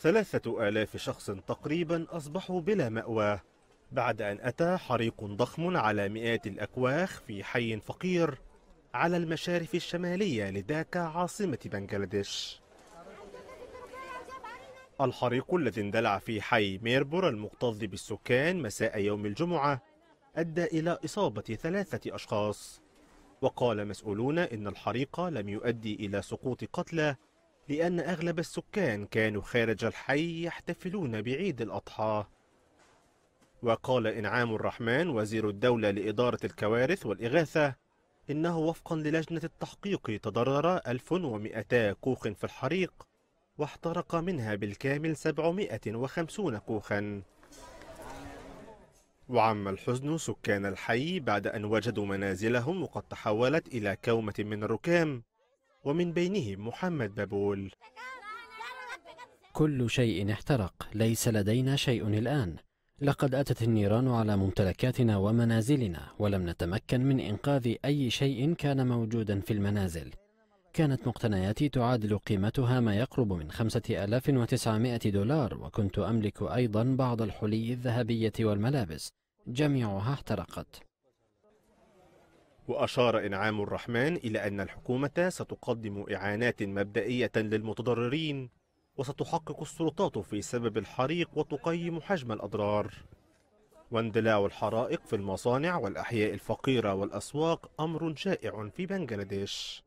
ثلاثة آلاف شخص تقريبا أصبحوا بلا مأوى بعد أن أتى حريق ضخم على مئات الأكواخ في حي فقير على المشارف الشمالية لداكا عاصمة بنجلاديش الحريق الذي اندلع في حي ميربور المكتظ بالسكان مساء يوم الجمعة أدى إلى إصابة ثلاثة أشخاص وقال مسؤولون إن الحريق لم يؤدي إلى سقوط قتلى لأن أغلب السكان كانوا خارج الحي يحتفلون بعيد الأضحى وقال إنعام الرحمن وزير الدولة لإدارة الكوارث والإغاثة إنه وفقا للجنة التحقيق تضرر 1200 كوخ في الحريق واحترق منها بالكامل 750 كوخا وعم الحزن سكان الحي بعد أن وجدوا منازلهم وقد تحولت إلى كومة من الركام ومن بينهم محمد بابول كل شيء احترق ليس لدينا شيء الآن لقد أتت النيران على ممتلكاتنا ومنازلنا ولم نتمكن من إنقاذ أي شيء كان موجودا في المنازل كانت مقتنياتي تعادل قيمتها ما يقرب من 5900 دولار وكنت أملك أيضا بعض الحلي الذهبية والملابس جميعها احترقت وأشار إنعام الرحمن إلى أن الحكومة ستقدم إعانات مبدئية للمتضررين وستحقق السلطات في سبب الحريق وتقيم حجم الأضرار واندلاع الحرائق في المصانع والأحياء الفقيرة والأسواق أمر شائع في بنجلاديش